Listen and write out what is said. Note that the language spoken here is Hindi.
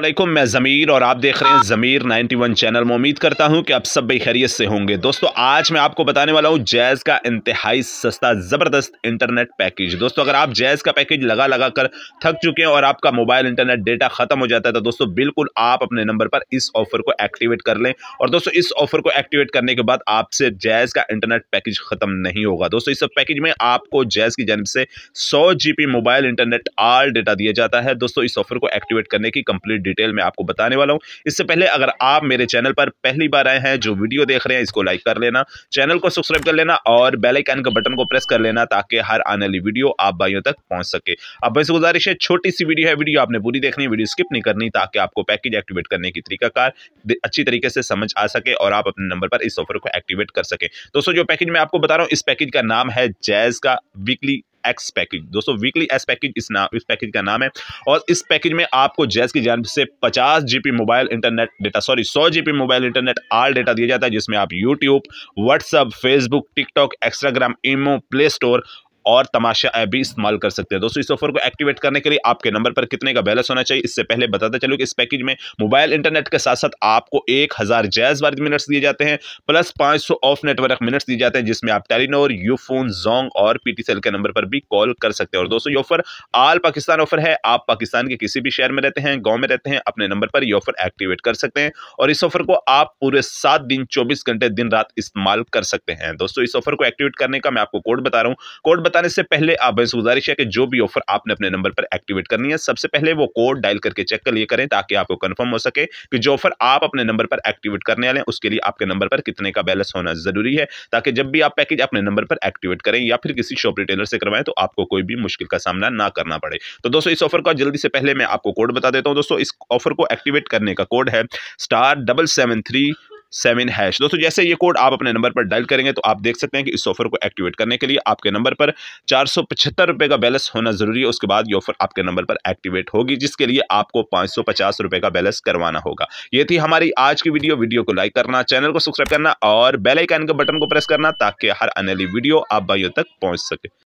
असलम मैं ज़मीर और आप देख रहे हैं ज़मीर 91 चैनल में उम्मीद करता हूं कि आप सब भी खैरियत से होंगे दोस्तों आज मैं आपको बताने वाला हूं जैज़ का इंतहाई सस्ता ज़बरदस्त इंटरनेट पैकेज दोस्तों अगर आप जैज़ का पैकेज लगा लगा कर थक चुके हैं और आपका मोबाइल इंटरनेट डेटा ख़त्म हो जाता है तो दोस्तों बिल्कुल आप अपने नंबर पर इस ऑफ़र को एक्टिवेट कर लें और दोस्तों इस ऑफ़र को एक्टिवेट करने के बाद आपसे जैज़ का इंटरनेट पैकेज ख़त्म नहीं होगा दोस्तों इस पैकेज में आपको जैज़ की जानब से सौ मोबाइल इंटरनेट आल डेटा दिया जाता है दोस्तों इस ऑफ़र को एक्टिवेट करने की कंप्लीट डिटेल में आपको बताने वाला हूँ इससे पहले अगर आप मेरे चैनल पर पहली बार आए हैं जो वीडियो देख रहे हैं इसको लाइक कर लेना चैनल को सब्सक्राइब कर लेना और बेलाइकन का बटन को प्रेस कर लेना ताकि हर आने वाली वीडियो आप भाइयों तक पहुँच सके अब वैसे गुजारिश है छोटी सी वीडियो है वीडियो आपने पूरी देखनी है वीडियो स्किप नहीं करनी ताकि आपको पैकेज एक्टिवेट करने की तरीकाकार अच्छी तरीके से समझ आ सके और आप अपने नंबर पर इस ऑफर को एक्टिवेट कर सके दोस्तों जो पैकेज मैं आपको बता रहा हूँ इस पैकेज का नाम है जैज़ का वीकली एक्स पैकेज दोस्तों वीकली एक्स पैकेज इस नाम इस पैकेज का नाम है और इस पैकेज में आपको जैस की जानब से पचास G mobile internet data sorry सौ जी मोबाइल इंटरनेट आल डेटा दिया जाता है जिसमें आप YouTube WhatsApp Facebook TikTok Instagram imo play store और तमाशा ऐप भी इस्तेमाल कर सकते हैं दोस्तों इस ऑफर को एक्टिवेट करने के लिए आपके नंबर पर कितने का बैलेंस होना चाहिए इससे पहले बताते चलो कि इस पैकेज में मोबाइल इंटरनेट के साथ साथ आपको एक हज़ार जैज वर्ग मिनट्स दिए जाते हैं प्लस पाँच सौ ऑफ नेटवर्क मिनट्स दिए जाते हैं जिसमें आप टेलीनोर यूफोन जोंग और पी के नंबर पर भी कॉल कर सकते हैं और दोस्तों ये ऑफर आल पाकिस्तान ऑफर है आप पाकिस्तान के किसी भी शहर में रहते हैं गाँव में रहते हैं अपने नंबर पर यह ऑफर एक्टिवेट कर सकते हैं और इस ऑफर को आप पूरे सात दिन चौबीस घंटे दिन रात इस्तेमाल कर सकते हैं दोस्तों इस ऑफर को एक्टिवेट करने का मैं आपको कोड बता रहा हूँ कोड बता बताने से पहले आप से गुजारिश है कि जो भी ऑफर आपने अपने नंबर पर एक्टिवेट करनी है सबसे पहले वो कोड डायल करके चेक कर लिए करें ताकि आपको कंफर्म हो सके कि जो ऑफर आप अपने नंबर पर एक्टिवेट करने वाले हैं उसके लिए आपके नंबर पर कितने का बैलेंस होना जरूरी है ताकि जब भी आप पैकेज अपने नंबर पर एक्टिवेट करें या फिर किसी शॉप रिटेलर से करवाएं तो आपको कोई भी मुश्किल का सामना ना करना पड़े तो दोस्तों इस ऑफर का जल्दी से पहले मैं आपको कोड बता देता हूँ दोस्तों इस ऑफर को एक्टिवेट करने का कोड है star double seven three seven hash दोस्तों जैसे ये कोड आप अपने नंबर पर डायल करेंगे तो आप देख सकते हैं कि इस ऑफर को एक्टिवेट करने के लिए आपके नंबर पर चार सौ पचहत्तर रुपये का बैलेंस होना ज़रूरी है उसके बाद ये ऑफर आपके नंबर पर एक्टिवेट होगी जिसके लिए आपको पाँच सौ पचास रुपये का बैलेंस करवाना होगा ये थी हमारी आज की वीडियो वीडियो को लाइक करना चैनल को सब्सक्राइब करना और बेलाइकान के बटन को प्रेस करना ताकि हर अनली वीडियो आप भाइयों तक पहुँच सके